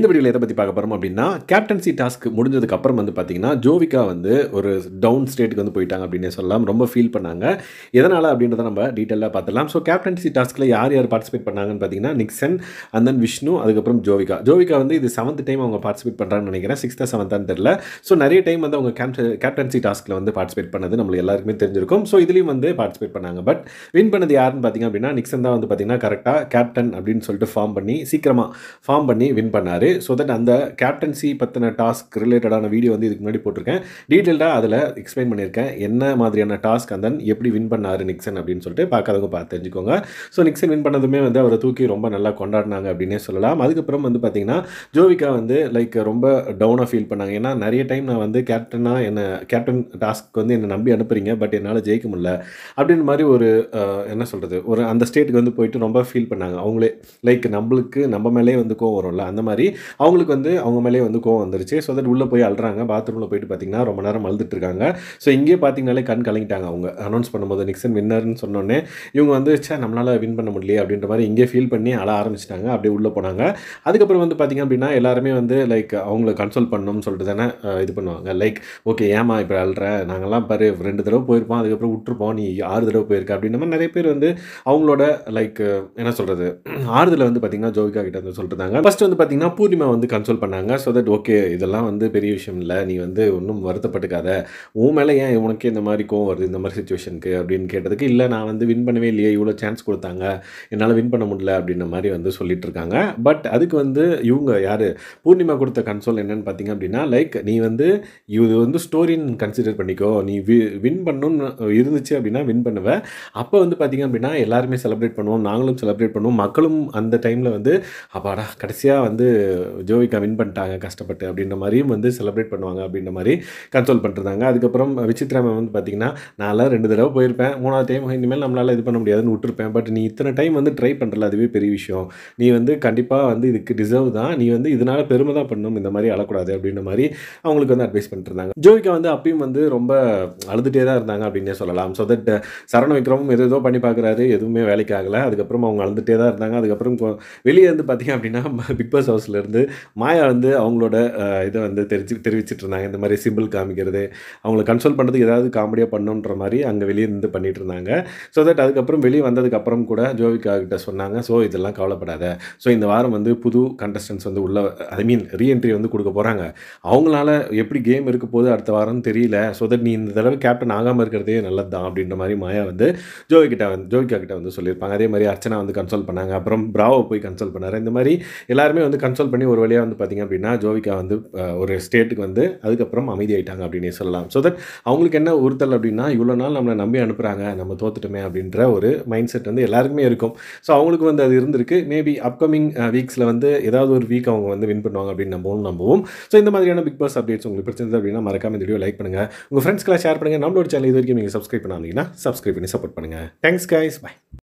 இந்த வீடியோவில் எதை பற்றி பார்க்க போகிறோம் அப்படின்னா கேப்டன்சி டாஸ்க் முடிஞ்சதுக்கு அப்புறம் வந்து பார்த்தீங்கன்னா ஜோவிகா வந்து ஒரு டவுன் ஸ்டேட்டுக்கு வந்து போயிட்டாங்க அப்படின்னு சொல்லலாம் ரொம்ப ஃபீல் பண்ணாங்க எதனால் அப்படின்றத நம்ம டீட்டெயிலாக பார்த்துலாம் ஸோ கேப்டன்சி டாஸ்கில் யார் யார் பார்ட்டிசிபேட் பண்ணாங்கன்னு பார்த்தீங்கன்னா நிக்சன் அண்ட் தென் விஷ்ணு அதுக்கப்புறம் ஜோவிகா ஜோவிகா வந்து இது செவன்த் டைம் அவங்க பார்ட்டிசிபேட் பண்ணுறாங்கன்னு நினைக்கிறேன் சிக்ஸ்த்தாக செவன்த்தான்னு தெரில ஸோ நிறைய டைம் வந்து அவங்க கேப்டன்சி டாஸ்க்கில் வந்து பார்ட்டிசிபேட் பண்ணது நம்மளுக்கு எல்லாருக்குமே தெரிஞ்சிருக்கும் ஸோ இதுலேயும் வந்து பார்ட்டிசிபேட் பண்ணாங்க பட் வின் பண்ணது யாருன்னு பார்த்தீங்க அப்படின்னா நிக்சன் தான் வந்து பார்த்தீங்கன்னா கரெக்டாக கேப்டன் அப்படின்னு சொல்லிட்டு ஃபார்ம் பண்ணி சீக்கிரமாக ஃபார்ம் பண்ணி வின் பண்ணார் பண்ணியிருக்காரு ஸோ தட் அந்த கேப்டன்சி பற்றின டாஸ்க் ரிலேட்டடான வீடியோ வந்து இதுக்கு முன்னாடி போட்டிருக்கேன் டீட்டெயில்டாக அதில் எக்ஸ்பிளைன் பண்ணியிருக்கேன் என்ன மாதிரியான டாஸ்க் அந்த எப்படி வின் பண்ணார் நிக்சன் அப்படின்னு சொல்லிட்டு பார்க்காதவங்க பார்த்து தெரிஞ்சுக்கோங்க ஸோ நிக்சன் வின் பண்ணதுமே வந்து அவரை தூக்கி ரொம்ப நல்லா கொண்டாடினாங்க அப்படின்னே சொல்லலாம் அதுக்கப்புறம் வந்து பார்த்தீங்கன்னா ஜோவிகா வந்து லைக் ரொம்ப டவுனாக ஃபீல் பண்ணாங்க ஏன்னா நிறைய டைம் நான் வந்து கேப்டனாக என்னை கேப்டன் டாஸ்க்கு வந்து என்னை நம்பி அனுப்புறீங்க பட் என்னால் ஜெயிக்க முடியல அப்படின்ற மாதிரி ஒரு என்ன சொல்கிறது ஒரு அந்த ஸ்டேட்டுக்கு வந்து போயிட்டு ரொம்ப ஃபீல் பண்ணாங்க அவங்களே லைக் நம்மளுக்கு நம்ம மேலே வந்து கோவம் வரும்ல அந்த மாதிரி அவங்களுக்கு வந்து அவங்க மேலே வந்து கோவம் வந்துருச்சு ஸோ தட் உள்ளே போய் அழுறாங்க பாத்ரூமில் போயிட்டு பார்த்தீங்கன்னா ரொம்ப நேரம் அழுதுட்டு இருக்காங்க ஸோ இங்கேயே பார்த்தீங்கனாலே கண் கலங்கிட்டாங்க அவங்க அனௌன்ஸ் பண்ணும்போது நிக்சன் வின்னர்னு சொன்னோன்னே இவங்க வந்து சே நம்மளால் வின் பண்ண முடியல அப்படின்ற மாதிரி இங்கே ஃபீல் பண்ணி அழ ஆரம்பிச்சிட்டாங்க அப்படியே உள்ளே போனாங்க அதுக்கப்புறம் வந்து பார்த்திங்க அப்படின்னா எல்லாருமே வந்து லைக் அவங்கள கன்சோல் பண்ணணும்னு சொல்லிட்டு தானே இது பண்ணுவாங்க லைக் ஓகே ஏமா இப்போ அழுற நாங்கள்லாம் பாரு ரெண்டு தடவை போயிருப்போம் அதுக்கப்புறம் விட்டுருப்போம் நீ ஆறு தடவை போயிருக்க அப்படின்ற மாதிரி நிறைய பேர் வந்து அவங்களோட லைக் என்ன சொல்கிறது ஆறுதலை வந்து பார்த்திங்கன்னா ஜோவிகா கிட்ட வந்து சொல்லிட்டு இருந்தாங்க ஃபஸ்ட்டு வந்து பார்த்திங்கன்னா பூர்ணிமா வந்து கன்சோல் பண்ணாங்க ஸோ தட் ஓகே இதெல்லாம் வந்து பெரிய விஷயம் இல்லை நீ வந்து ஒன்றும் வருத்தப்பட்டுக்காத உன் மேலே ஏன் உனக்கு இந்த மாதிரி கோவம் வருது இந்த மாதிரி சுச்சுவேஷனுக்கு அப்படின்னு கேட்டதுக்கு இல்லை நான் வந்து வின் பண்ணவே இல்லையே இவ்வளோ சான்ஸ் கொடுத்தாங்க என்னால் வின் பண்ண முடியல அப்படின்ற மாதிரி வந்து சொல்லிட்டு இருக்காங்க பட் அதுக்கு வந்து இவங்க யார் பூர்ணிமா கொடுத்த கன்சோல் என்னென்னு பார்த்தீங்க அப்படின்னா லைக் நீ வந்து இது வந்து ஸ்டோரின்னு கன்சிடர் பண்ணிக்கோ நீ வி வின் பண்ணணும்னு இருந்துச்சு அப்படின்னா வின் பண்ணுவேன் அப்போ வந்து பார்த்திங்க அப்படின்னா எல்லாருமே செலிப்ரேட் பண்ணுவோம் நாங்களும் செலிப்ரேட் பண்ணுவோம் மக்களும் அந்த டைமில் வந்து அப்பாடா கடைசியாக வந்து ஜோவிகா வின் பண்ணிட்டாங்க கஷ்டப்பட்டு அப்படின்ற மாதிரியும் வந்து செலிப்ரேட் பண்ணுவாங்க அப்படின்ற மாதிரி கன்சோல் பண்ணிருந்தாங்க அதுக்கப்புறம் விசித்ரா மேம் வந்து பார்த்திங்கன்னா நான்லாம் ரெண்டு தடவை போயிருப்பேன் மூணாவது டைம் இனிமேல் நம்மளால் இது பண்ண முடியாதுன்னு விட்டுருப்பேன் பட் நீ இத்தனை டைம் வந்து ட்ரை பண்ணுறல அதுவே பெரிய விஷயம் நீ வந்து கண்டிப்பாக வந்து இதுக்கு டிசர்வ் தான் நீ வந்து இதனால் பெருமை தான் பண்ணணும் இந்த மாதிரி அழக்கூடாது அப்படின்ற மாதிரி அவங்களுக்கு வந்து அட்வைஸ் பண்ணிருந்தாங்க ஜோவிகா வந்து அப்பயும் வந்து ரொம்ப அழுதுகிட்டே தான் இருந்தாங்க அப்படின்னே சொல்லலாம் ஸோ தட் சரண விக்ரமும் எது ஏதோ பண்ணி பார்க்குறாரு எதுவுமே வேலைக்கு ஆகலை அதுக்கப்புறம் அவங்க அழுதுகிட்டே தான் இருந்தாங்க அதுக்கப்புறம் வெளியே இருந்து பார்த்தீங்க அப்படின்னா பிக் பாஸ் ஹவுஸில் இருந்து மாயா வந்து அவங்களோட இதை வந்து தெரிஞ்சு தெரிவிச்சுட்டு இருந்தாங்க இந்த மாதிரி சிம்பிள் காமிக்கிறது அவங்கள கன்சோல் பண்ணுறதுக்கு ஏதாவது காமெடியாக பண்ணணுன்ற மாதிரி அங்கே வெளியே இருந்து பண்ணிட்டு இருந்தாங்க ஸோ தட் அதுக்கப்புறம் வெளியே வந்ததுக்கப்புறம் கூட ஜோவிகா கிட்ட சொன்னாங்க ஸோ இதெல்லாம் கவலைப்படாத ஸோ இந்த வாரம் வந்து புது கண்டஸ்டன்ஸ் வந்து உள்ள ஐ மீன் ரீஎன்ட்ரி வந்து கொடுக்க போகிறாங்க அவங்களால எப்படி கேம் இருக்க போது அடுத்த வாரம் தெரியல ஸோ தட் நீ இந்த தடவை கேப்டன் ஆகாமல் இருக்கிறதே நல்லது தான் அப்படின்ற மாதிரி மாயா வந்து ஜோவிகிட்ட வந்து ஜோவிகா கிட்ட வந்து சொல்லியிருப்பாங்க அதே மாதிரி அர்ச்சனா வந்து கன்சோல் பண்ணாங்க அப்புறம் பிராவை போய் கன்சோல் பண்ணார் இந்த மாதிரி எல்லாருமே வந்து கன்சோல் பண்ணி ஒரு வழியாக வந்து பார்த்திங்க அப்படின்னா ஜோவிகா வந்து ஒரு ஸ்டேட்டுக்கு வந்து அதுக்கப்புறம் ஆகிட்டாங்க அப்படின்னு சொல்லலாம் ஸோ தட் அவங்களுக்கு என்ன உறுத்தல் அப்படின்னா இவ்வளோ நாள் நம்மளை நம்பி அனுப்புகிறாங்க நம்ம தோத்துட்டோமே அப்படின்ற ஒரு மைண்ட் செட் வந்து எல்லாருக்குமே இருக்கும் ஸோ அவங்களுக்கு வந்து அது இருந்திருக்கு மேபி அப்கமிங் வீக்ஸில் வந்து ஏதாவது ஒரு வீக் அவங்க வந்து வின் பண்ணுவாங்க அப்படின்னு நம்பவும் நம்பவும் ஸோ இந்த மாதிரியான பிக் பாஸ் அப்டேட்ஸ் உங்களுக்கு பிரச்சனை அப்படின்னா மறக்காம இந்த வீடியோ லைக் பண்ணுங்கள் உங்கள் ஃப்ரெண்ட்ஸ்க்கெலாம் ஷேர் பண்ணுங்கள் நம்மளோட சேனல் இது வரைக்கும் நீங்கள் சப்ஸ்கிரைப் பண்ணாங்கன்னா சப்ஸ்கிரைப் பண்ணி சப்போர்ட் பண்ணுங்கள் தேங்க்ஸ் கைஸ் பாய்